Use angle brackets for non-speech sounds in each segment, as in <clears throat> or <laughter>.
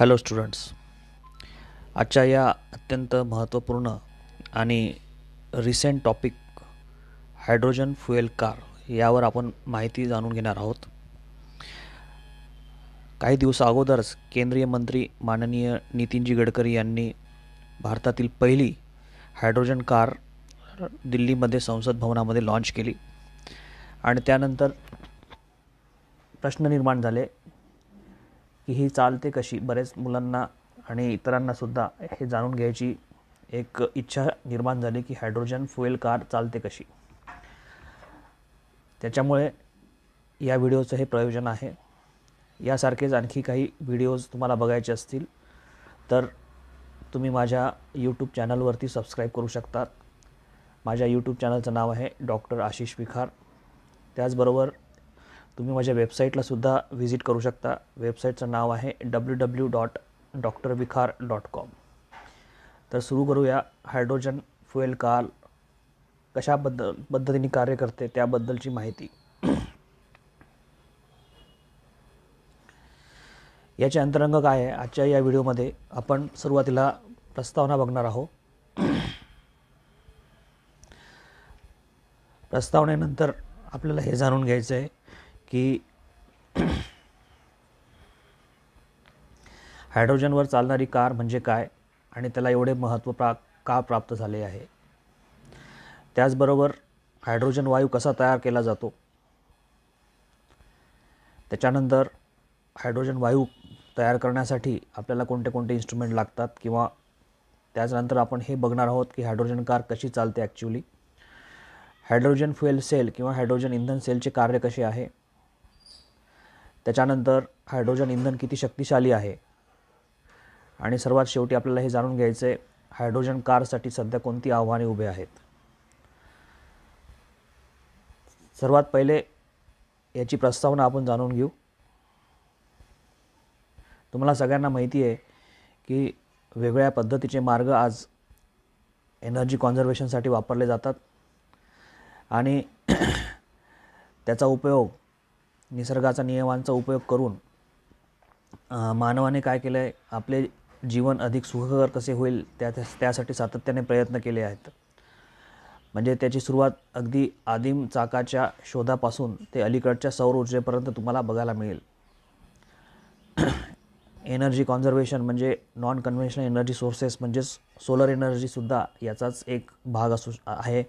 hello students आजच्या या अत्यंत महत्त्वपूर्ण आणि recent topic hydrogen fuel car यावर आपण माहिती जाणून घेणार आहोत काही दिवस अगोदरच केंद्रीय मंत्री माननीय नितीनजी गडकरी यांनी भारतातील पहिली हायड्रोजन कार दिल्लीमध्ये संसद भवनामध्ये लॉन्च केली आणि त्यानंतर प्रश्न निर्माण झाले की ही चालते कशी बरेच मुलांना आणि इतरांनासुद्धा हे जाणून घ्यायची एक इच्छा निर्माण झाली की हायड्रोजन फ्युएल कार चालते कशी त्याच्यामुळे या व्हिडिओचं हे प्रयोजन आहे यासारखेच आणखी काही व्हिडिओज तुम्हाला बघायचे असतील तर तुम्ही माझ्या यूट्यूब चॅनलवरती सबस्क्राईब करू शकतात माझ्या यूट्यूब चॅनलचं नाव आहे डॉक्टर आशिष विखार त्याचबरोबर तुम्ही माझ्या वेबसाईटला सुद्धा व्हिजिट करू शकता वेबसाईटचं नाव आहे W W dot doctor Vikhar dot com तर सुरू करूया हायड्रोजन फ्युएल कार कशाबद्दल पद्धतीने कार्य करते त्याबद्दलची माहिती याचे अंतरंग काय आहे आजच्या या व्हिडिओमध्ये आपण सुरुवातीला प्रस्तावना बघणार आहोत प्रस्तावनेनंतर आपल्याला हे जाणून घ्यायचं आहे की हायड्रोजनवर चालणारी कार म्हणजे काय आणि त्याला एवढे महत्त्व प्रा का प्राप्त झाले आहे त्याचबरोबर हायड्रोजन वायू कसा तयार केला जातो त्याच्यानंतर हायड्रोजन वायू तयार करण्यासाठी आपल्याला कोणते कोणते इन्स्ट्रुमेंट लागतात किंवा त्याचनंतर आपण हे बघणार आहोत की हायड्रोजन कार कशी चालते ॲक्च्युली हायड्रोजन फ्युएल सेल किंवा हायड्रोजन इंधन सेलचे कार्य कसे आहे त्याच्यानंतर हायड्रोजन इंधन किती शक्तिशाली आहे आणि सर्वात शेवटी आपल्याला हे जाणून घ्यायचं आहे हायड्रोजन कारसाठी सध्या कोणती आव्हाने उभे आहेत सर्वात पहिले याची प्रस्तावना आपण जाणून घेऊ तुम्हाला सगळ्यांना माहिती आहे की वेगळ्या पद्धतीचे मार्ग आज एनर्जी कॉन्झर्वेशनसाठी वापरले जातात आणि <clears throat> त्याचा उपयोग निसर्गाचा नियमांचा उपयोग करून मानवाने काय केलं आहे आपले जीवन अधिक सुखकर कसे होईल त्या त्यासाठी सातत्याने प्रयत्न केले आहेत म्हणजे त्याची सुरुवात अगदी आदिम चाकाच्या शोधापासून ते अलीकडच्या सौर ऊर्जेपर्यंत तुम्हाला बघायला मिळेल एनर्जी कॉन्झर्वेशन म्हणजे नॉन कन्व्हेन्शनल एनर्जी सोर्सेस म्हणजेच सोलर एनर्जीसुद्धा याचाच एक भाग असू आहे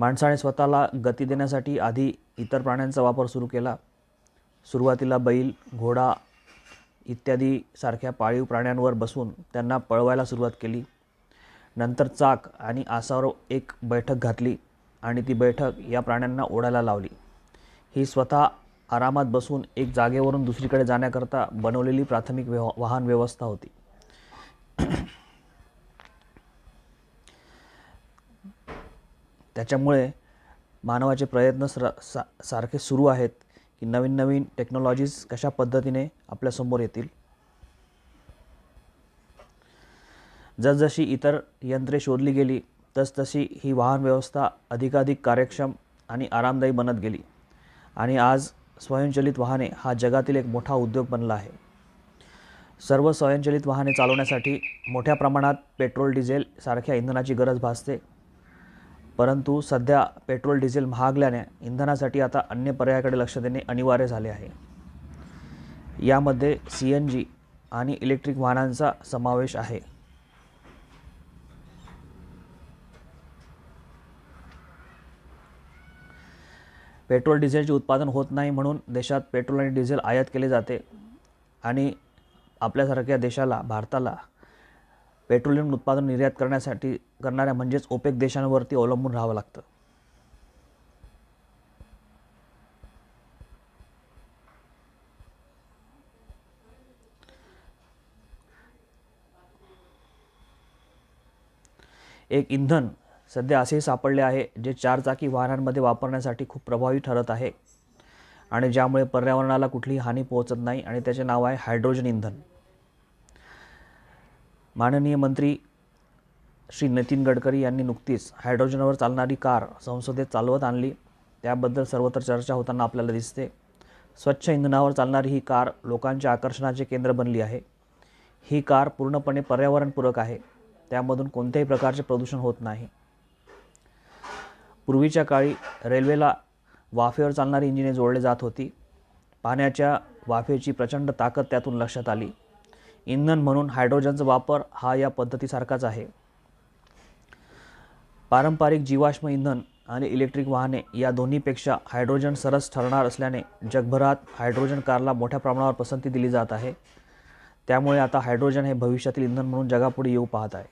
माणसाने स्वतःला गती देण्यासाठी आधी इतर प्राण्यांचा वापर सुरू केला सुरुवातीला बैल घोडा इत्यादी सारख्या पाळीव प्राण्यांवर बसून त्यांना पळवायला सुरुवात केली नंतर चाक आणि आसावर एक बैठक घातली आणि ती बैठक या प्राण्यांना ओढायला लावली ही स्वतः आरामात बसून एक जागेवरून दुसरीकडे जाण्याकरता बनवलेली प्राथमिक व्यव वाहन व्यवस्था होती त्याच्यामुळे मानवाचे प्रयत्न सर सा सारखे सुरू आहेत की नवीन नवीन टेक्नॉलॉजीज कशा पद्धतीने आपल्यासमोर येतील जसजशी इतर यंत्रे शोधली गेली तसतशी ही वाहन व्यवस्था अधिकाधिक कार्यक्षम आणि आरामदायी बनत गेली आणि आज स्वयंचलित वाहने हा जगातील एक मोठा उद्योग बनला आहे सर्व स्वयंचलित वाहने चालवण्यासाठी मोठ्या प्रमाणात पेट्रोल डिझेल सारख्या इंधनाची गरज भासते परंतु सध्या पेट्रोल डिझेल महागल्याने इंधनासाठी आता अन्य पर्यायाकडे लक्ष देणे अनिवार्य झाले आहे यामध्ये सी एन जी आणि इलेक्ट्रिक वाहनांचा समावेश आहे पेट्रोल डिझेलचे उत्पादन होत नाही म्हणून देशात पेट्रोल आणि डिझेल आयात केले जाते आणि आपल्यासारख्या देशाला भारताला पेट्रोलियम उत्पादन निर्यात करण्यासाठी करणाऱ्या म्हणजेच ओपेक देशांवरती अवलंबून राहावं लागतं एक इंधन सध्या असेही सापडले आहे जे चारचाकी वाहनांमध्ये वापरण्यासाठी खूप प्रभावी ठरत आहे आणि ज्यामुळे पर्यावरणाला कुठलीही हानी पोहोचत नाही आणि त्याचे नाव आहे हायड्रोजन इंधन माननीय मंत्री श्री नितीन गडकरी यांनी नुकतीच हायड्रोजनवर चालणारी कार संसदेत चालवत आणली त्याबद्दल सर्वत्र चर्चा होताना आपल्याला दिसते स्वच्छ इंधनावर चालणारी ही कार लोकांच्या आकर्षणाचे केंद्र बनली आहे ही कार पूर्णपणे पर्यावरणपूरक आहे त्यामधून कोणत्याही प्रकारचे प्रदूषण होत नाही पूर्वीच्या काळी रेल्वेला वाफेवर चालणारी इंजिने जोडले जात होती पाण्याच्या वाफेची प्रचंड ताकद त्यातून लक्षात आली इंधन म्हणून हायड्रोजनचा वापर हा या पद्धतीसारखाच आहे पारंपरिक जीवाश्म इंधन आणि इलेक्ट्रिक वाहने या दोन्हीपेक्षा हायड्रोजन सरस ठरणार असल्याने जगभरात हायड्रोजन कारला मोठ्या प्रमाणावर पसंती दिली जात आहे त्यामुळे आता हायड्रोजन हे भविष्यातील इंधन म्हणून जगापुढे येऊ पाहत आहे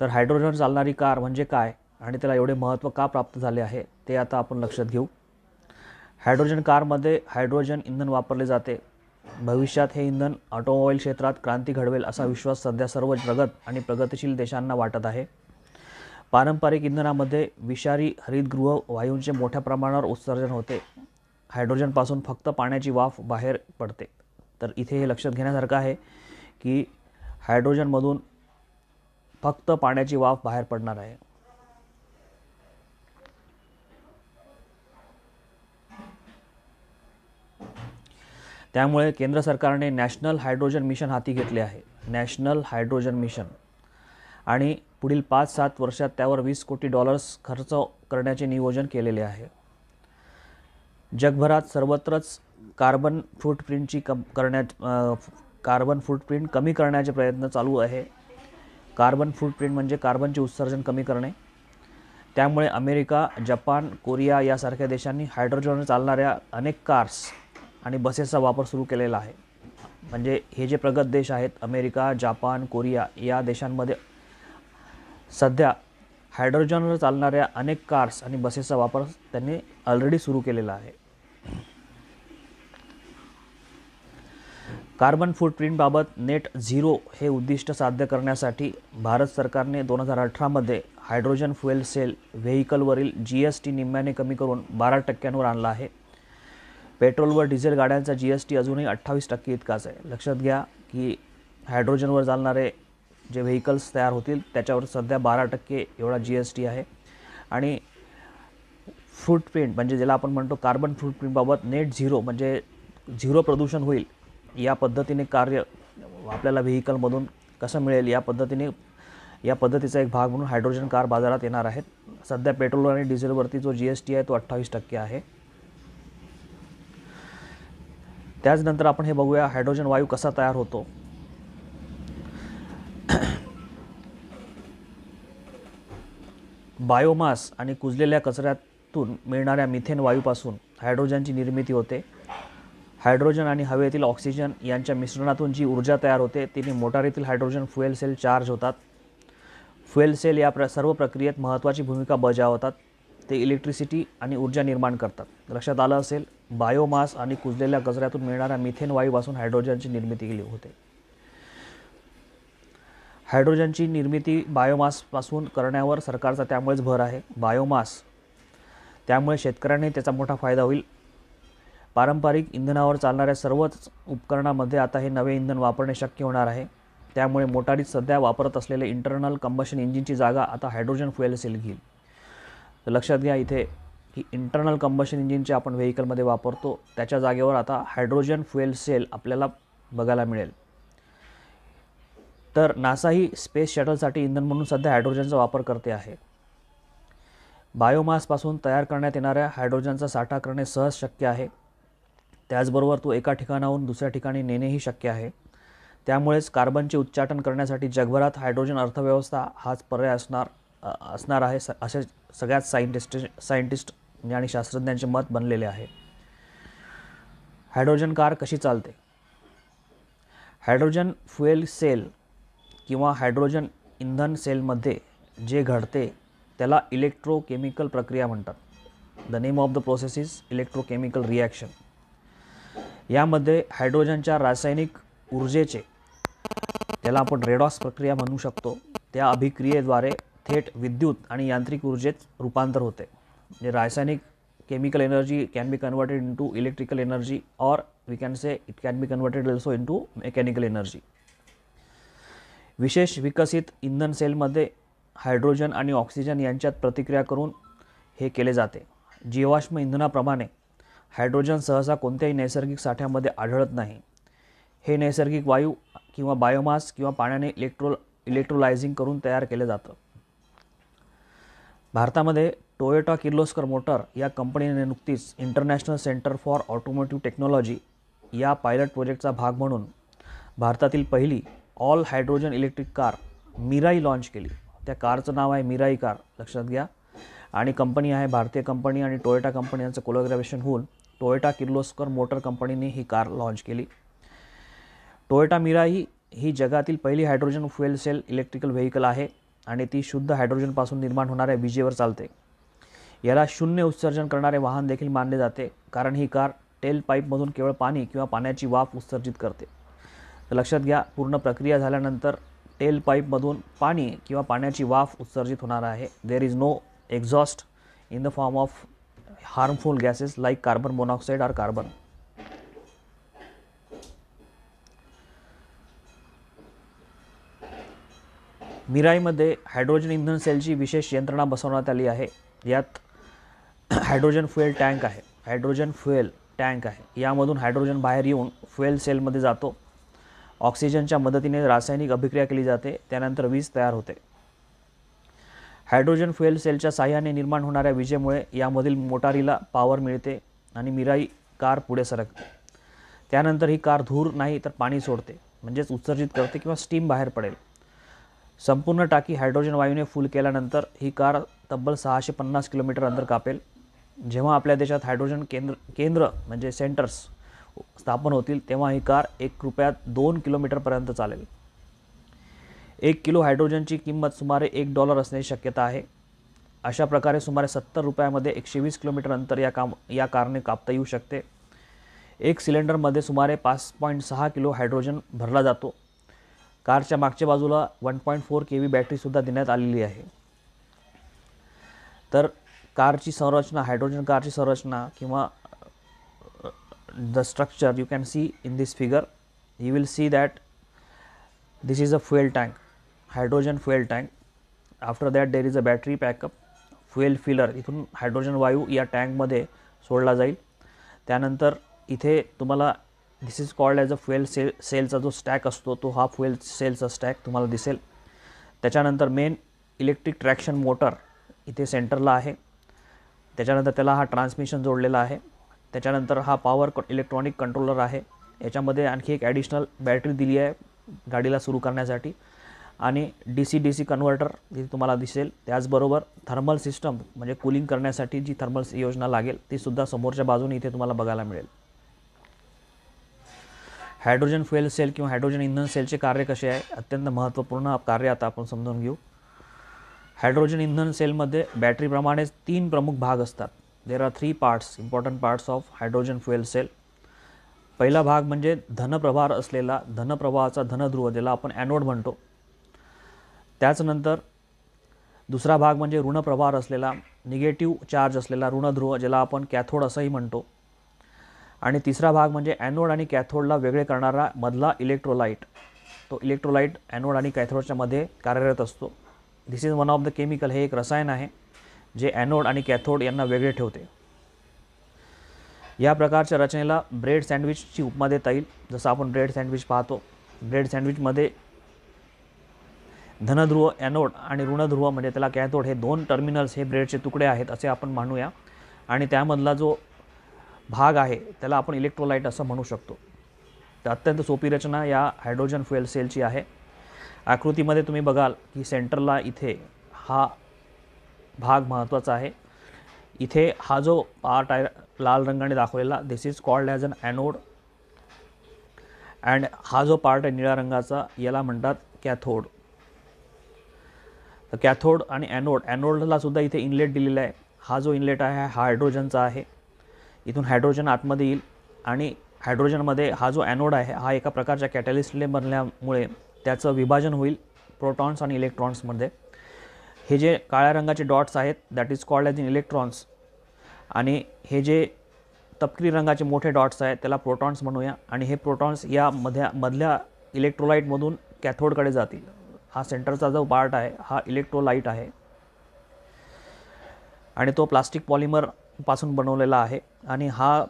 तर हायड्रोजन चालणारी कार म्हणजे काय आणि त्याला एवढे महत्त्व का प्राप्त झाले आहे ते आता आपण लक्षात घेऊ हायड्रोजन कारमध्ये हायड्रोजन इंधन वापरले जाते भविष्यात हे इंधन ऑटोमोबाईल क्षेत्रात क्रांती घडवेल असा विश्वास सध्या सर्व प्रगत आणि प्रगतिशील देशांना वाटत आहे पारंपरिक इंधनामध्ये विषारी हरितगृह वायूंचे मोठ्या प्रमाणावर उत्सर्जन होते हायड्रोजनपासून फक्त पाण्याची वाफ बाहेर पडते तर इथे हे लक्षात घेण्यासारखं आहे की हायड्रोजनमधून फक्त पाण्याची वाफ बाहेर पडणार आहे त्यामुळे केंद्र सरकारने नॅशनल हायड्रोजन मिशन हाती घेतले आहे नॅशनल हायड्रोजन मिशन आणि पुढील पाच सात वर्षात त्यावर वीस कोटी डॉलर्स खर्च करण्याचे नियोजन केलेले आहे जगभरात सर्वत्रच कार्बन फूटप्रिंटची कम करण्यात कार्बन फूटप्रिंट कमी करण्याचे प्रयत्न चालू आहे कार्बन फूटप्रिंट म्हणजे कार्बनचे उत्सर्जन कमी करणे त्यामुळे अमेरिका जपान कोरिया यासारख्या देशांनी हायड्रोजनवर चालणाऱ्या अनेक कार्स आणि बसेसचा वापर सुरू केलेला आहे म्हणजे हे जे प्रगत देश आहेत अमेरिका जापान कोरिया या देशांमध्ये सध्या हायड्रोजनवर चालणाऱ्या अनेक कार्स आणि बसेसचा वापर त्यांनी ऑलरेडी सुरू केलेला आहे कार्बन फूटप्रिंटबाबत नेट झिरो हे उद्दिष्ट साध्य करण्यासाठी भारत सरकारने दोन हजार अठरामध्ये हायड्रोजन फ्युएल सेल व्हेकलवरील जी एस टी निम्म्याने कमी करून बारा टक्क्यांवर आणला आहे पेट्रोल व डिझेल गाड्यांचा जी एस टी अजूनही अठ्ठावीस टक्के इतकाच आहे लक्षात घ्या की हायड्रोजनवर चालणारे जे व्हेकल्स तयार होतील त्याच्यावर सध्या बारा टक्के एवढा जी एस टी आहे आणि फ्रूटप्रिंट म्हणजे ज्याला आपण म्हणतो कार्बन फ्रूटप्रिंटबाबत नेट झिरो म्हणजे झिरो प्रदूषण होईल या पद्धतीने कार्य आपल्याला व्हेकलमधून कसं मिळेल या पद्धतीने या पद्धतीचा एक भाग म्हणून हायड्रोजन कार बाजारात येणार आहेत सध्या पेट्रोल आणि डिझेलवरती जो जी एस टी आहे तो अठ्ठावीस टक्के आहे त्याचनंतर आपण हे बघूया हायड्रोजन वायू कसा तयार होतो बायोमास आणि कुजलेल्या कचऱ्यातून मिळणाऱ्या मिथेन वायूपासून हायड्रोजनची निर्मिती होते हायड्रोजन आणि हवेतील ऑक्सिजन यांच्या मिश्रणातून जी ऊर्जा तयार होते तिने मोटारीतील हायड्रोजन फ्युएल सेल चार्ज होतात फ्युएल सेल या प्र सर्व प्रक्रियेत महत्त्वाची भूमिका बजावतात ते इलेक्ट्रिसिटी आणि ऊर्जा निर्माण करतात लक्षात आलं असेल बायोमास आणि कुजलेल्या कचऱ्यातून मिळणाऱ्या मिथेन वायूपासून हायड्रोजनची निर्मिती केली होते हायड्रोजनची निर्मिती बायोमासपासून करण्यावर सरकारचा त्यामुळेच भर आहे बायोमास त्यामुळे शेतकऱ्यांनी त्याचा मोठा फायदा होईल पारंपरिक इंधनावर चालणाऱ्या सर्वच उपकरणामध्ये आता हे नवे इंधन वापरणे शक्य होणार आहे त्यामुळे मोटारीत सध्या वापरत असलेले इंटरनल कंबशन इंजिनची जागा आता हायड्रोजन फ्युएल सेल घेईल तर लक्षात घ्या इथे की इंटरनल कंबशन इंजिन जे आपण व्हेकलमध्ये वापरतो त्याच्या जागेवर आता हायड्रोजन फ्युएल सेल आपल्याला बघायला मिळेल तर नासा ही स्पेस शटलसाठी इंधन म्हणून सध्या हायड्रोजनचा वापर करते आहे बायोमासपासून तयार करण्यात येणाऱ्या हायड्रोजनचा साठा करणे सहज शक्य आहे त्याचबरोबर तो एका ठिकाणाहून दुसऱ्या ठिकाणी नेणेही शक्य आहे त्यामुळेच कार्बनचे उच्चाटन करण्यासाठी जगभरात हायड्रोजन अर्थव्यवस्था हाच पर्याय असणार असणार आहे असे सगळ्यात सायंटिस्ट सायंटिस्ट आणि शास्त्रज्ञांचे मत बनलेले आहे हायड्रोजन कार कशी चालते हायड्रोजन फ्युएल सेल किंवा हायड्रोजन इंधन सेलमध्ये जे घडते त्याला इलेक्ट्रोकेमिकल प्रक्रिया म्हणतात the name of the process is electrochemical reaction यामध्ये हायड्रोजनच्या रासायनिक ऊर्जेचे त्याला आपण रेडॉस प्रक्रिया म्हणू शकतो त्या अभिक्रियेद्वारे थेट विद्युत आणि यांत्रिक ऊर्जेत रूपांतर होते म्हणजे रासायनिक chemical energy can be converted into electrical energy or we can say it can be converted also into mechanical energy विशेष विकसित इंधन सेलमध्ये हायड्रोजन आणि ऑक्सिजन यांच्यात प्रतिक्रिया करून हे केले जाते जीवाश्म इंधनाप्रमाणे हायड्रोजन सहसा कोणत्याही नैसर्गिक साठ्यामध्ये आढळत नाही हे नैसर्गिक वायू किंवा बायोमास किंवा पाण्याने इलेक्ट्रो इलेक्ट्रोलायझिंग करून तयार केलं जातं भारतामध्ये टोयोटा किर्लोस्कर मोटर या कंपनीने नुकतीच international centre for automotive technology या पायलट प्रोजेक्टचा भाग म्हणून भारतातील पहिली all hydrogen electric car Mirai launch केली त्या कारचं नाव आहे मिराई कार लक्षात घ्या आणि कंपनी आहे भारतीय कंपनी आणि टोयोटा कंपनी यांचं कोलोग्रॅव्हेशन होऊन टोयोटा किर्लोस्कर मोटर कंपनीने ही कार लॉन्च केली टोयोटा मिराई ही जगातील पहिली hydrogen fuel cell electrical vehicle आहे आणि ती शुद्ध हायड्रोजनपासून निर्माण होणाऱ्या विजेवर चालते याला शून्य उत्सर्जन करणारे वाहन देखील मानले जाते कारण ही कार टेल पाईपमधून केवळ पाणी किंवा पाण्याची वाफ उत्सर्जित करते तर लक्षात घ्या पूर्ण प्रक्रिया झाल्यानंतर टेल पाईपमधून पाणी किंवा पाण्याची वाफ उत्सर्जित होणार आहे there is no exhaust in the form of harmful gases like carbon monoxide or carbon मिराईमध्ये हायड्रोजन इंधन सेलची विशेष यंत्रणा बसवण्यात आली आहे यात हायड्रोजन फ्युएल टँक आहे हायड्रोजन फ्युएल टँक आहे यामधून हायड्रोजन बाहेर येऊन फ्युएल सेलमध्ये जातो ऑक्सिजनच्या मदतीने रासायनिक अभिक्रिया केली जाते त्यानंतर वीज तयार होते हायड्रोजन फ्युएल सेलच्या साह्याने निर्माण होणाऱ्या विजेमुळे यामधील मोटारीला पॉवर मिळते आणि मिराई कार पुढे सरकते त्यानंतर ही कार धूर नाही तर पाणी सोडते म्हणजेच उत्सर्जित करते किंवा स्टीम बाहेर पडेल संपूर्ण टाकी हायड्रोजन वायूने फुल केल्यानंतर ही कार तब्बल सहाशे पन्नास किलोमीटर अंतर कापेल जेव्हा आपल्या देशात हायड्रोजन केंद्र केंद्र म्हणजे सेंटर्स स्थापन होतील तेव्हा ही कार एक रुपयात दोन किलोमीटरपर्यंत चालेल एक किलो हायड्रोजनची किंमत सुमारे एक डॉलर असण्याची शक्यता आहे अशा प्रकारे सुमारे सत्तर रुपयामध्ये एकशे वीस किलोमीटर अंतर या काम या कारने कापता येऊ शकते एक सिलेंडरमध्ये सुमारे पाच पॉईंट सहा किलो हायड्रोजन भरला जातो कारच्या मागच्या बाजूला one point four K V बॅटरीसुद्धा देण्यात आलेली आहे तर कारची संरचना हायड्रोजन कारची संरचना किंवा the structure you can see in this figure you will see that this is a fuel tank hydrogen fuel tank after that there is a battery pack up fuel filler इथून हायड्रोजन वायू या टँकमध्ये सोडला जाईल त्यानंतर इथे तुम्हाला this is called as a fuel cell सेलचा जो स्टॅक असतो तो हा फ्युएल सेलचा स्टॅक तुम्हाला दिसेल त्याच्यानंतर मेन इलेक्ट्रिक ट्रॅक्शन मोटर इथे सेंटरला आहे त्याच्यानंतर त्याला हा ट्रान्समिशन जोडलेला आहे त्याच्यानंतर हा पॉवर इलेक्ट्रॉनिक कंट्रोलर आहे याच्यामध्ये आणखी एक ॲडिशनल बॅटरी दिली आहे गाडीला सुरू करण्यासाठी आणि D C D C converter ती तुम्हाला दिसेल त्याचबरोबर थर्मल सिस्टम म्हणजे कूलिंग करण्यासाठी जी थर्मल योजना लागेल तीसुद्धा समोरच्या बाजूने इथे तुम्हाला बघायला मिळेल हायड्रोजन फ्युएल सेल किंवा हायड्रोजन इंधन सेलचे कार्य कसे आहे अत्यंत महत्त्वपूर्ण कार्य आता आपण समजून घेऊ हायड्रोजन इंधन सेलमध्ये बॅटरीप्रमाणेच तीन प्रमुख भाग असतात there are three parts important parts of hydrogen fuel cell पहिला भाग म्हणजे धनप्रभार असलेला धनप्रवाहाचा धनध्रुव ज्याला आपण ॲनोड म्हणतो त्याचनंतर दुसरा भाग म्हणजे ऋणप्रभार असलेला निगेटिव्ह चार्ज असलेला ऋणध्रुव ज्याला आपण कॅथोड असंही म्हणतो आणि तिसरा भाग म्हणजे ॲनोड आणि कॅथोडला वेगळे करणारा मधला इलेक्ट्रोलाइट तो इलेक्ट्रोलाइट ॲनोड आणि कॅथोडच्या मध्ये कार्यरत असतो this is one of the chemical हे एक रसायन आहे जे ॲनोड आणि कॅथोड यांना वेगळे ठेवते या प्रकारच्या रचनेला ब्रेड सँडविचची उपमा देता येईल जसं आपण ब्रेड सँडविच पाहतो ब्रेड सँडविचमध्ये धनध्रुव ॲनोड आणि ऋणध्रुव म्हणजे त्याला कॅथोड हे दोन टर्मिनल्स हे ब्रेडचे तुकडे आहेत असे आपण मानूया आणि त्यामधला जो भाग आहे त्याला आपण इलेक्ट्रोलाईट असं म्हणू शकतो तर अत्यंत सोपी रचना या हायड्रोजन फ्युएल सेलची आहे आकृतीमध्ये तुम्ही बघाल की सेंटरला इथे हा भाग महत्त्वाचा आहे इथे हा जो पार्ट आहे लाल रंगाने दाखवलेला this is called as an anode and हा जो पार्ट आहे निळ्या रंगाचा याला म्हणतात कॅथोड तर कॅथोड आणि ॲनोड ॲनोडलासुद्धा इथे इनलेट दिलेला आहे हा जो इनलेट आहे हा हायड्रोजनचा आहे इथून हायड्रोजन आतमध्ये येईल आणि हायड्रोजनमध्ये हा जो ॲनोड आहे हा एका प्रकारच्या कॅटॅलिस्टले बनल्यामुळे त्याचं विभाजन होईल प्रोटॉन्स आणि इलेक्ट्रॉन्समध्ये हे जे काळ्या रंगाचे डॉट्स आहेत that is called as in electrons आणि हे जे तपकिरी रंगाचे मोठे डॉट्स आहेत त्याला प्रोटॉन्स म्हणूया आणि हे प्रोटॉन्स या मध्या मधल्या इलेक्ट्रोलाईटमधून कॅथोडकडे जातील हा सेंटरचा जो पार्ट आहे हा इलेक्ट्रोलाईट आहे आणि तो प्लास्टिक पॉलिमर पासून बनवलेला आहे आणि हा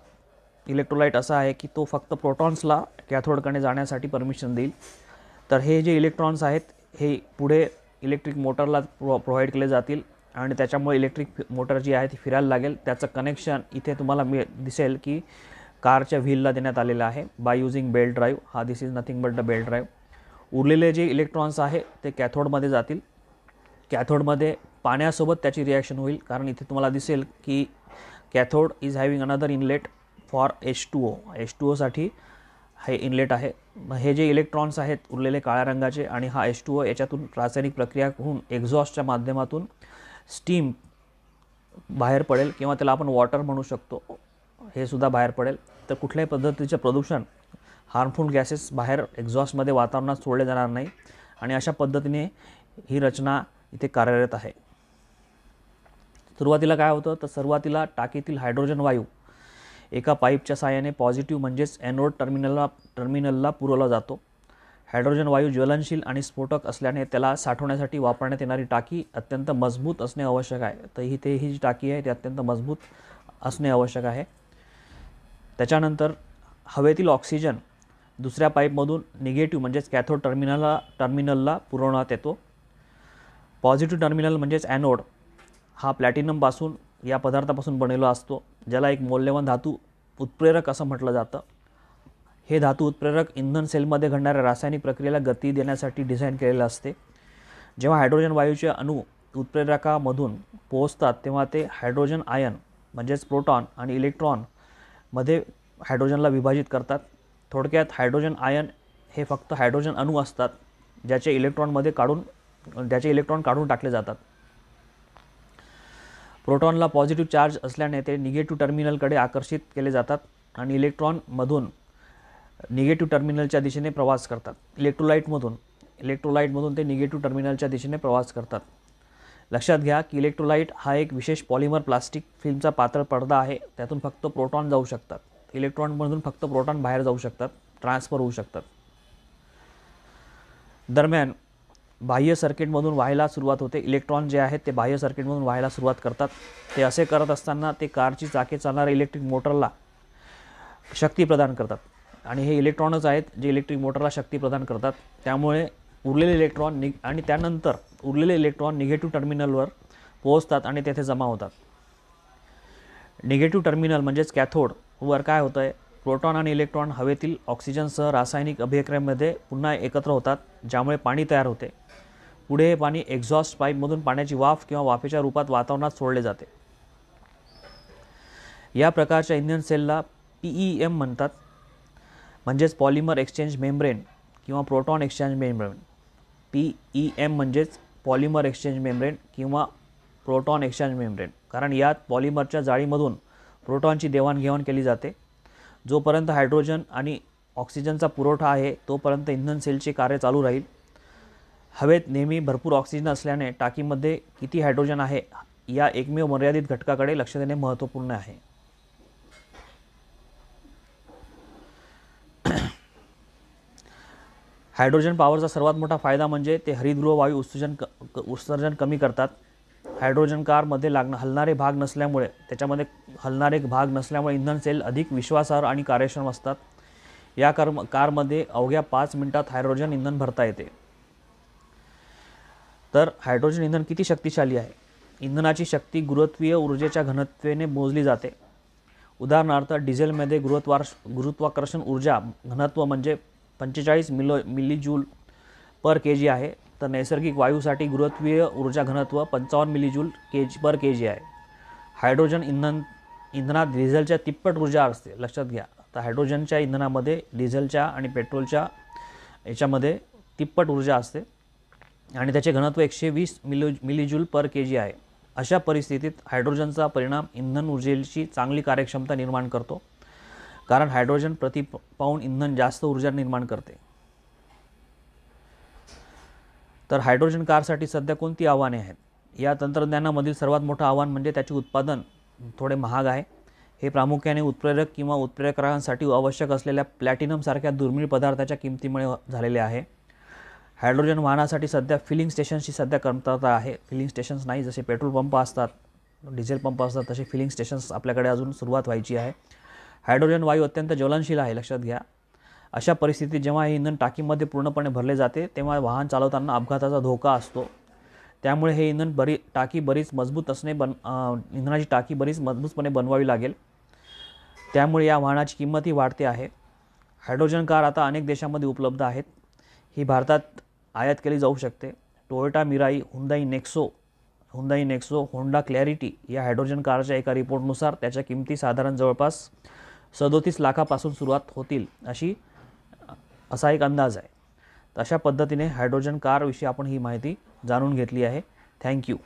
इलेक्ट्रोलाइट असा आहे की तो फक्त प्रोटॉन्सला कॅथोडकडे जाण्यासाठी परमिशन देईल तर हे जे इलेक्ट्रॉन्स आहेत हे पुढे इलेक्ट्रिक मोटरला प्रो प्रोव्हाइड केले जातील आणि त्याच्यामुळे इलेक्ट्रिक मोटर जी आहे ती फिरायला लागेल त्याचं कनेक्शन इथे तुम्हाला मिळ दिसेल की कारच्या व्हीलला देण्यात आलेलं आहे बाय युझिंग बेल्ट ड्राईव्ह हा this is nothing but the belt drive उरलेले जे इलेक्ट्रॉन्स आहे ते कॅथोडमध्ये जातील कॅथोडमध्ये पाण्यासोबत त्याची रिॲक्शन होईल कारण इथे तुम्हाला दिसेल की cathode is having another inlet for H two O H two ओसाठी हे इनलेट आहे हे जे इलेक्ट्रॉन्स आहेत उरलेले काळ्या रंगाचे आणि हा एच टू ओ याच्यातून रासायनिक प्रक्रिया होऊन एक्झॉस्टच्या माध्यमातून स्टीम बाहेर पडेल किंवा त्याला आपण वॉटर म्हणू शकतो हे सुद्धा बाहेर पडेल तर कुठल्याही पद्धतीचे प्रदूषण हार्मफुल गॅसेस बाहेर एक्झॉस्टमध्ये वातावरणात सोडले जाणार नाही आणि अशा पद्धतीने ही रचना इथे कार्यरत आहे सुरुवातीला काय होतं तर सुरुवातीला टाकीतील हायड्रोजन वायू एका पाईपच्या साहाय्याने पॉझिटिव्ह म्हणजेच ॲनोड टर्मिनलला टर्मिनलला पुरवला जातो हायड्रोजन वायू ज्वलनशील आणि स्फोटक असल्याने त्याला साठवण्यासाठी वापरण्यात येणारी टाकी अत्यंत मजबूत असणे आवश्यक आहे तर ही ते ही जी टाकी आहे ती अत्यंत मजबूत असणे आवश्यक आहे त्याच्यानंतर हवेतील ऑक्सिजन दुसऱ्या पाईपमधून निगेटिव्ह म्हणजेच कॅथोड टर्मिनलला टर्मिनलला पुरवण्यात येतो पॉझिटिव्ह टर्मिनल म्हणजेच ॲनोड हा प्लॅटिनमपासून या पदार्थापासून बनलेला असतो ज्याला एक मौल्यवान धातू उत्प्रेरक असं म्हटलं जातं हे धातू उत्प्रेरक इंधन सेलमध्ये घडणाऱ्या रासायनिक प्रक्रियेला गती देण्यासाठी डिझाईन केलेलं असते जेव्हा हायड्रोजन वायूचे अणू उत्प्रेरकामधून पोहोचतात तेव्हा ते हायड्रोजन आयन म्हणजेच प्रोटॉन आणि इलेक्ट्रॉनमध्ये हायड्रोजनला विभाजित करतात थोडक्यात हायड्रोजन आयन हे फक्त हायड्रोजन अणू असतात ज्याचे इलेक्ट्रॉनमध्ये काढून ज्याचे इलेक्ट्रॉन काढून टाकले जातात प्रोटॉनला पॉझिटिव्ह चार्ज असल्याने ते निगेटिव्ह टर्मिनलकडे आकर्षित केले जातात आणि इलेक्ट्रॉनमधून निगेटिव्ह टर्मिनलच्या दिशेने प्रवास करतात इलेक्ट्रोलाईटमधून इलेक्ट्रोलाईटमधून ते निगेटिव्ह टर्मिनलच्या दिशेने प्रवास करतात लक्षात घ्या की इलेक्ट्रोलाईट हा एक विशेष पॉलिमर प्लास्टिक फिल्मचा पातळ पडदा आहे त्यातून फक्त प्रोटॉन जाऊ शकतात इलेक्ट्रॉनमधून फक्त प्रोटॉन बाहेर जाऊ शकतात ट्रान्सफर होऊ शकतात दरम्यान बाह्य सर्किटमधून व्हायला सुरुवात होते इलेक्ट्रॉन जे आहेत ते बाह्य सर्किटमधून व्हायला सुरुवात करतात ते असे करत असताना ते कारची चाके चालणाऱ्या इलेक्ट्रिक मोटरला शक्ती प्रदान करतात आणि हे इलेक्ट्रॉनच आहेत जे इलेक्ट्रिक मोटरला शक्ती प्रदान करतात त्यामुळे उरलेले इलेक्ट्रॉन नि आणि त्यानंतर उरलेले इलेक्ट्रॉन निगेटिव्ह टर्मिनलवर पोहोचतात आणि तेथे जमा होतात निगेटिव्ह टर्मिनल म्हणजेच कॅथोड वर काय होतं आहे प्रोटॉन आणि इलेक्ट्रॉन हवेतील ऑक्सिजनसह रासायनिक अभिक्रियामध्ये पुन्हा एकत्र होतात ज्यामुळे पाणी तयार होते पुढे हे पाणी एक्झॉस्ट पाईपमधून पाण्याची वाफ किंवा वाफेच्या रूपात वातावरणात सोडले जाते या प्रकारच्या इंधन सेलला पीई एम e म्हणतात म्हणजेच पॉलिमर एक्सचेंज मेम्ब्रेन किंवा proton exchange membrane P E M म्हणजेच पॉलिमर एक्सचेंज मेम्ब्रेन किंवा प्रोटॉन एक्सचेंज मेम्ब्रेन कारण यात पॉलिमरच्या जाळीमधून प्रोटॉनची देवाणघेवाण केली जाते जोपर्यंत हायड्रोजन आणि ऑक्सिजनचा पुरवठा आहे तोपर्यंत इंधन सेलचे कार्य चालू राहील हवेत नेहमी भरपूर ऑक्सिजन असल्याने टाकीमध्ये किती हायड्रोजन आहे या एकमेव मर्यादित घटकाकडे लक्ष देणे महत्त्वपूर्ण आहे हायड्रोजन <clears throat> पॉवरचा सर्वात मोठा फायदा म्हणजे ते हरितगृह वायू उत्सर्जन क उत्सर्जन कमी करतात हायड्रोजन कारमध्ये लागणं हलणारे भाग नसल्यामुळे त्याच्यामध्ये हलणारे भाग नसल्यामुळे इंधन सेल अधिक विश्वासार्ह आणि कार्यक्षम असतात या कार कारमध्ये अवघ्या पाच मिनिटात हायड्रोजन इंधन भरता येते तर हायड्रोजन इंधन किती शक्तिशाली आहे इंधनाची शक्ती गुरुत्वीय ऊर्जेच्या घनत्वेने मोजली जाते उदाहरणार्थ डिझेलमध्ये गुरुत्वा गुरुत्वाकर्षण ऊर्जा घनत्व म्हणजे पंचेचाळीस मिलो मिली जूल पर के जी आहे तर नैसर्गिक वायूसाठी गुरुत्वीय ऊर्जा घनत्व पंचावन्न मिलीजूल के जी पर के जी आहे हायड्रोजन इंधन इंधनात डिझेलच्या तिप्पट ऊर्जा असते लक्षात घ्या तर हायड्रोजनच्या इंधनामध्ये डिझेलच्या आणि पेट्रोलच्या याच्यामध्ये तिप्पट ऊर्जा असते आणि त्याचे घनत्व एकशे वीस मिलो मिलीजूल पर के जी आहे अशा परिस्थितीत हायड्रोजनचा परिणाम इंधन ऊर्जेची चांगली कार्यक्षमता निर्माण करतो कारण हायड्रोजन प्रति पाऊंड इंधन जास्त ऊर्जा निर्माण करते तर हायड्रोजन कारसाठी सध्या कोणती आव्हाने आहेत या तंत्रज्ञानामधील सर्वात मोठं आव्हान म्हणजे त्याचे उत्पादन थोडे महाग आहे हे प्रामुख्याने उत्प्रेरक किंवा उत्प्रेरकांसाठी आवश्यक असलेल्या प्लॅटिनमसारख्या दुर्मिळ पदार्थाच्या किमतीमुळे झालेले आहे हायड्रोजन वाहनासाठी सध्या फिलिंग स्टेशन्सची सध्या कमतरता आहे फिलिंग स्टेशन्स नाही जसे पेट्रोल पंप असतात डिझेल पंप असतात तसे फिलिंग स्टेशन्स आपल्याकडे अजून सुरुवात व्हायची आहे हायड्रोजन वायू अत्यंत ज्वलनशील आहे लक्षात घ्या अशा परिस्थितीत जेव्हा हे इंधन टाकीमध्ये पूर्णपणे भरले जाते तेव्हा वाहन चालवताना अपघाताचा धोका असतो त्यामुळे हे इंधन बरी टाकी बरीच मजबूत असणे बन इंधनाची टाकी बरीच मजबूतपणे बनवावी लागेल त्यामुळे या वाहनाची किंमतही वाढते आहे हायड्रोजन कार आता अनेक देशांमध्ये उपलब्ध आहेत ही भारतात आयात केली जाऊ शकते Toyota Mirai Hyundai Nexo Hyundai Nexo Honda Clarity या हायड्रोजन कारच्या एका रिपोर्टनुसार त्याच्या किमती साधारण जवळपास सदोतीस लाखापासून सुरुवात होतील अशी असा एक अंदाज आहे तशा अशा पद्धतीने हायड्रोजन कारविषयी आपण ही माहिती जाणून घेतली आहे थँक्यू